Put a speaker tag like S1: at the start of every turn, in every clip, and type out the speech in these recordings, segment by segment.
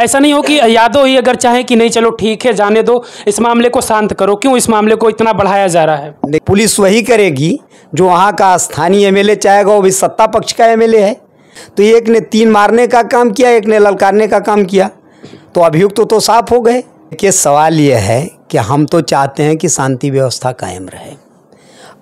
S1: ऐसा नहीं हो कि यादव ही अगर चाहे कि नहीं चलो ठीक है जाने दो इस मामले को शांत करो क्यों इस
S2: मामले को इतना बढ़ाया जा रहा है पुलिस वही करेगी जो वहाँ का स्थानीय एमएलए चाहेगा वो भी सत्ता पक्ष का एम है तो एक ने तीन मारने का काम किया एक ने ललकारने का काम किया तो अभियुक्त तो, तो साफ हो गए के सवाल यह है कि हम तो चाहते हैं कि शांति व्यवस्था कायम रहे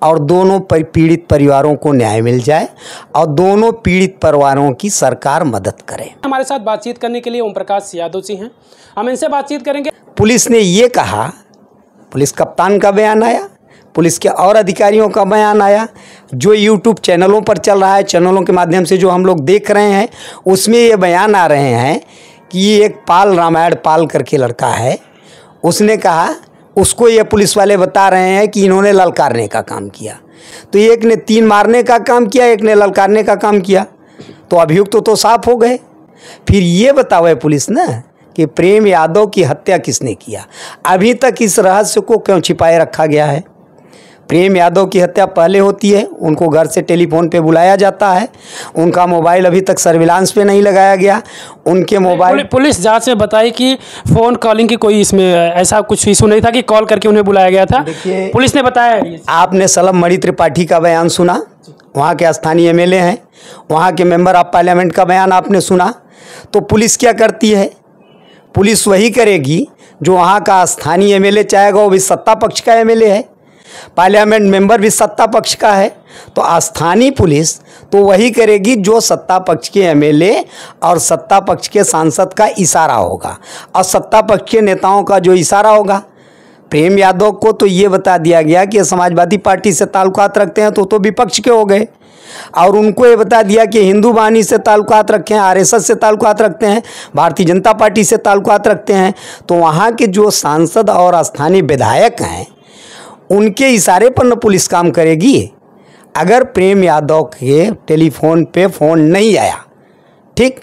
S2: और दोनों पर पीड़ित परिवारों को न्याय मिल जाए और दोनों पीड़ित परिवारों की सरकार मदद करे
S1: हमारे साथ बातचीत करने के लिए ओम प्रकाश यादव जी हैं हम इनसे बातचीत करेंगे
S2: पुलिस ने ये कहा पुलिस कप्तान का बयान आया पुलिस के और अधिकारियों का बयान आया जो यूट्यूब चैनलों पर चल रहा है चैनलों के माध्यम से जो हम लोग देख रहे हैं उसमें ये बयान आ रहे हैं कि एक पाल रामायण पाल करके लड़का है उसने कहा उसको ये पुलिस वाले बता रहे हैं कि इन्होंने ललकारने का काम किया तो एक ने तीन मारने का काम किया एक ने ललकारने का काम किया तो अभियुक्त तो, तो साफ हो गए फिर ये बता है पुलिस ने कि प्रेम यादव की हत्या किसने किया अभी तक इस रहस्य को क्यों छिपाए रखा गया है प्रेम यादव की हत्या पहले होती है उनको घर से टेलीफोन पे बुलाया जाता है उनका मोबाइल अभी तक सर्विलांस पे नहीं लगाया गया उनके मोबाइल पुलिस
S1: जांच में बताई कि फ़ोन कॉलिंग की कोई इसमें ऐसा कुछ इशू नहीं था कि कॉल करके उन्हें बुलाया गया था
S2: पुलिस ने बताया आपने सलम मणि त्रिपाठी का बयान सुना वहाँ के स्थानीय एम हैं वहाँ के मेम्बर ऑफ पार्लियामेंट का बयान आपने सुना तो पुलिस क्या करती है पुलिस वही करेगी जो वहाँ का स्थानीय एमएलए चाहेगा वो भी सत्ता पक्ष का एमएलए है पार्लियामेंट मेंबर भी सत्ता पक्ष का है तो स्थानीय पुलिस तो वही करेगी जो सत्ता पक्ष के एमएलए और सत्ता पक्ष के सांसद का इशारा होगा और सत्ता पक्ष के नेताओं का जो इशारा होगा प्रेम यादव को तो ये बता दिया गया कि समाजवादी पार्टी से ताल्लुकात रखते हैं तो तो विपक्ष के हो गए और उनको ये बता दिया कि हिंदू वाहिनी से ताल्लुकात रखें आरएसएस से ताल्लुकात रखते हैं भारतीय जनता पार्टी से ताल्लुकात रखते हैं तो वहाँ के जो सांसद और स्थानीय विधायक हैं उनके इशारे पर न पुलिस काम करेगी अगर प्रेम यादव के टेलीफोन पे फ़ोन नहीं आया ठीक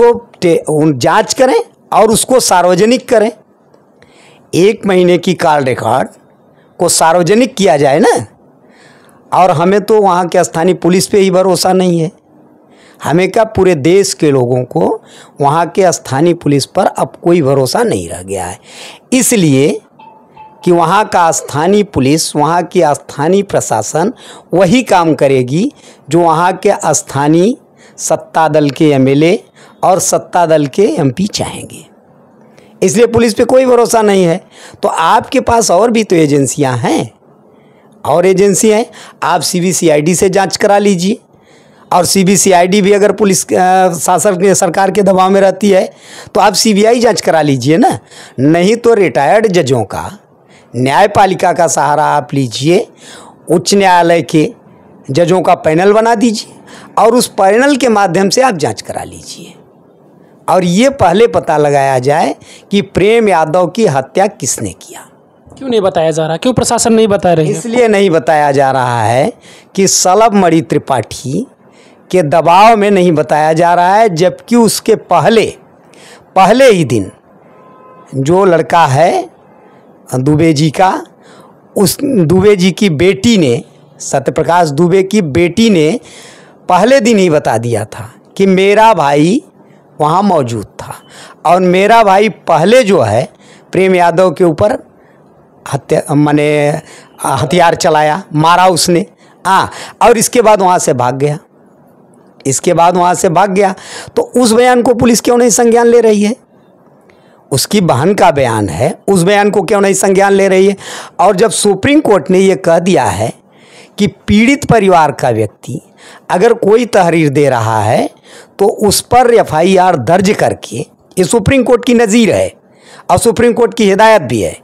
S2: तो जांच करें और उसको सार्वजनिक करें एक महीने की कॉल रिकॉर्ड को सार्वजनिक किया जाए ना और हमें तो वहाँ के स्थानीय पुलिस पे ही भरोसा नहीं है हमें क्या पूरे देश के लोगों को वहाँ के स्थानीय पुलिस पर अब कोई भरोसा नहीं रह गया है इसलिए कि वहाँ का स्थानीय पुलिस वहाँ की स्थानीय प्रशासन वही काम करेगी जो वहाँ के स्थानीय सत्ता दल के एमएलए और सत्ता दल के एमपी चाहेंगे इसलिए पुलिस पे कोई भरोसा नहीं है तो आपके पास और भी तो एजेंसियां हैं और एजेंसी हैं आप सीबीसीआईडी से जांच करा लीजिए और सीबीसीआईडी भी अगर पुलिस शासन सरकार के दबाव में रहती है तो आप सीबीआई जांच करा लीजिए ना नहीं तो रिटायर्ड जजों का न्यायपालिका का सहारा आप लीजिए उच्च न्यायालय के जजों का पैनल बना दीजिए और उस पैनल के माध्यम से आप जांच करा लीजिए और ये पहले पता लगाया जाए कि प्रेम यादव की हत्या किसने किया
S1: क्यों नहीं बताया जा रहा क्यों
S2: प्रशासन नहीं बता रहे इसलिए नहीं बताया जा रहा है कि सलभ मणि त्रिपाठी के दबाव में नहीं बताया जा रहा है जबकि उसके पहले पहले ही दिन जो लड़का है दुबे जी का उस दुबे जी की बेटी ने सत्यप्रकाश दुबे की बेटी ने पहले दिन ही बता दिया था कि मेरा भाई वहाँ मौजूद था और मेरा भाई पहले जो है प्रेम यादव के ऊपर हत्या माने हथियार चलाया मारा उसने हाँ और इसके बाद वहाँ से भाग गया इसके बाद वहाँ से भाग गया तो उस बयान को पुलिस क्यों नहीं संज्ञान ले रही है उसकी बहन का बयान है उस बयान को क्यों नहीं संज्ञान ले रही है और जब सुप्रीम कोर्ट ने ये कह दिया है कि पीड़ित परिवार का व्यक्ति अगर कोई तहरीर दे रहा है तो उस पर एफ दर्ज करके ये सुप्रीम कोर्ट की नज़ीर है और सुप्रीम कोर्ट की हिदायत भी है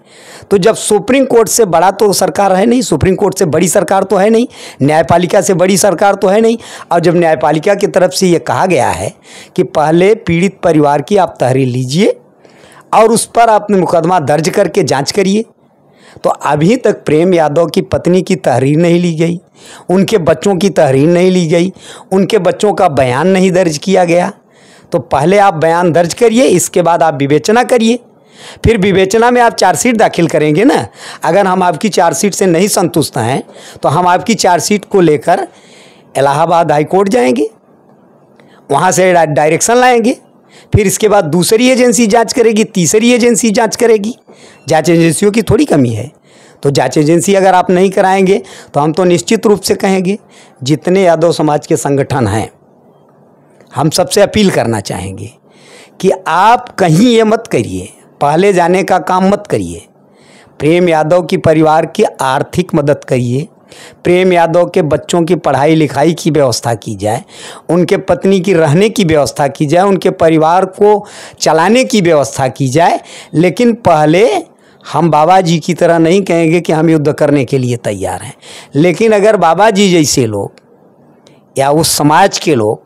S2: तो जब सुप्रीम कोर्ट से बड़ा तो सरकार है नहीं सुप्रीम कोर्ट से बड़ी सरकार तो है नहीं न्यायपालिका से बड़ी सरकार तो है नहीं और जब न्यायपालिका की तरफ से ये कहा गया है कि पहले पीड़ित परिवार की आप तहरीर लीजिए और उस पर आपने मुकदमा दर्ज करके जांच करिए तो अभी तक प्रेम यादव की पत्नी की तहरीर नहीं ली गई उनके बच्चों की तहरीर नहीं ली गई उनके बच्चों का बयान नहीं दर्ज किया गया तो पहले आप बयान दर्ज करिए इसके बाद आप विवेचना करिए फिर विवेचना में आप चार्जशीट दाखिल करेंगे ना अगर हम आपकी चार्जशीट से नहीं संतुष्ट हैं तो हम आपकी चार्जशीट को लेकर इलाहाबाद हाईकोर्ट जाएंगे वहाँ से डायरेक्शन लाएंगे फिर इसके बाद दूसरी एजेंसी जांच करेगी तीसरी एजेंसी जांच करेगी जांच एजेंसियों की थोड़ी कमी है तो जांच एजेंसी अगर आप नहीं कराएंगे तो हम तो निश्चित रूप से कहेंगे जितने यादव समाज के संगठन हैं हम सबसे अपील करना चाहेंगे कि आप कहीं ये मत करिए पहले जाने का काम मत करिए प्रेम यादव की परिवार की आर्थिक मदद करिए प्रेम यादव के बच्चों की पढ़ाई लिखाई की व्यवस्था की जाए उनके पत्नी की रहने की व्यवस्था की जाए उनके परिवार को चलाने की व्यवस्था की जाए लेकिन पहले हम बाबा जी की तरह नहीं कहेंगे कि हम युद्ध करने के लिए तैयार हैं लेकिन अगर बाबा जी जैसे लोग या उस समाज के लोग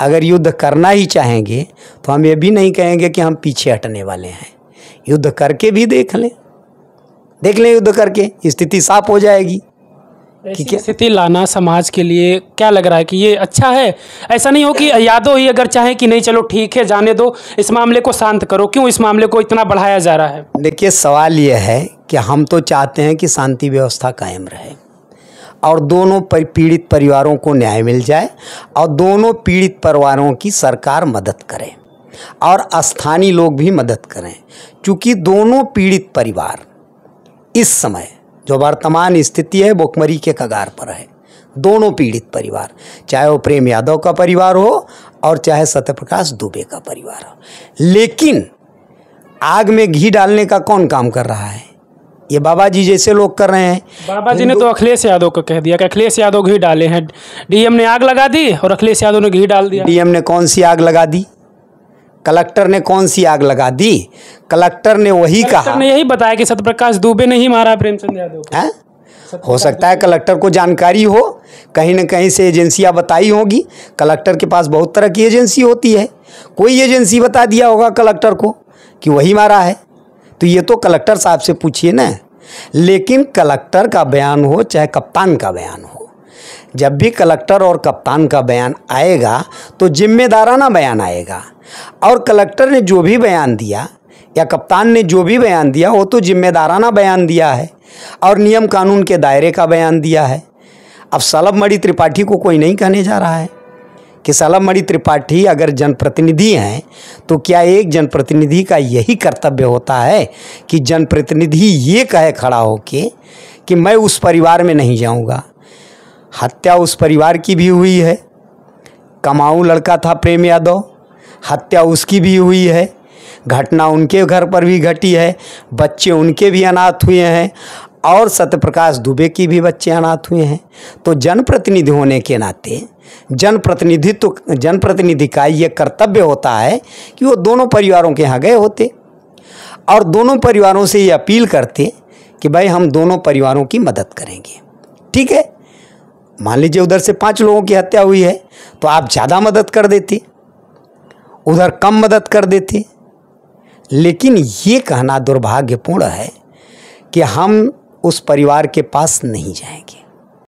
S2: अगर युद्ध करना ही चाहेंगे तो हम ये भी नहीं कहेंगे कि हम पीछे हटने वाले हैं युद्ध करके भी देख लें देख लें युद्ध करके स्थिति साफ हो जाएगी
S1: ठीक स्थिति लाना समाज के लिए क्या लग रहा है कि ये अच्छा है ऐसा नहीं हो कि यादव ही अगर चाहे कि नहीं चलो ठीक है जाने दो इस मामले को शांत करो क्यों इस मामले को इतना बढ़ाया जा रहा है
S2: देखिए सवाल ये है कि हम तो चाहते हैं कि शांति व्यवस्था कायम रहे और दोनों पर पीड़ित परिवारों को न्याय मिल जाए और दोनों पीड़ित परिवारों की सरकार मदद करे और स्थानीय लोग भी मदद करें क्योंकि दोनों पीड़ित परिवार इस समय जो वर्तमान स्थिति है भुखमरी के कगार पर है दोनों पीड़ित परिवार चाहे वो प्रेम यादव का परिवार हो और चाहे सत्यप्रकाश दुबे का परिवार हो लेकिन आग में घी डालने का कौन काम कर रहा है ये बाबा जी जैसे लोग
S1: कर रहे हैं बाबा जी ने तो अखिलेश यादव को कह दिया कि अखिलेश यादव घी डाले हैं डीएम ने आग लगा दी
S2: और अखिलेश यादव ने घी डाल दिया डीएम ने कौन सी आग लगा दी कलेक्टर ने कौन सी आग लगा दी कलेक्टर ने वही कहा ने
S1: यही बताया कि सत्यप्रकाश दुबे ने ही मारा प्रेमचंद यादव
S2: है हाँ? हो सकता है कलेक्टर को जानकारी हो कहीं ना कहीं से एजेंसियां बताई होगी कलेक्टर के पास बहुत तरह की एजेंसी होती है कोई एजेंसी बता दिया होगा कलेक्टर को कि वही मारा है तो ये तो कलेक्टर साहब से पूछिए ना लेकिन कलेक्टर का बयान हो चाहे कप्तान का बयान हो जब भी कलेक्टर और कप्तान का बयान आएगा तो जिम्मेदाराना बयान आएगा और कलेक्टर ने जो भी बयान दिया या कप्तान ने जो भी बयान दिया वो तो जिम्मेदाराना बयान दिया है और नियम कानून के दायरे का बयान दिया है अब सलभ मणि त्रिपाठी को कोई नहीं कहने जा रहा है कि सलभ मणि त्रिपाठी अगर जनप्रतिनिधि हैं तो क्या एक जनप्रतिनिधि का यही कर्तव्य होता है कि जनप्रतिनिधि ये कहे खड़ा हो कि मैं उस परिवार में नहीं जाऊँगा हत्या उस परिवार की भी हुई है कमाऊ लड़का था प्रेम यादव हत्या उसकी भी हुई है घटना उनके घर पर भी घटी है बच्चे उनके भी अनाथ हुए हैं और सत्यप्रकाश दुबे की भी बच्चे अनाथ हुए हैं तो जनप्रतिनिधि होने के नाते जनप्रतिनिधित्व जनप्रतिनिधि का ये कर्तव्य होता है कि वो दोनों परिवारों के यहाँ गए होते और दोनों परिवारों से ये अपील करते कि भाई हम दोनों परिवारों की मदद करेंगे ठीक है मान लीजिए उधर से पांच लोगों की हत्या हुई है तो आप ज़्यादा मदद कर देती उधर कम मदद कर देती लेकिन ये कहना दुर्भाग्यपूर्ण है कि हम उस परिवार के पास नहीं जाएंगे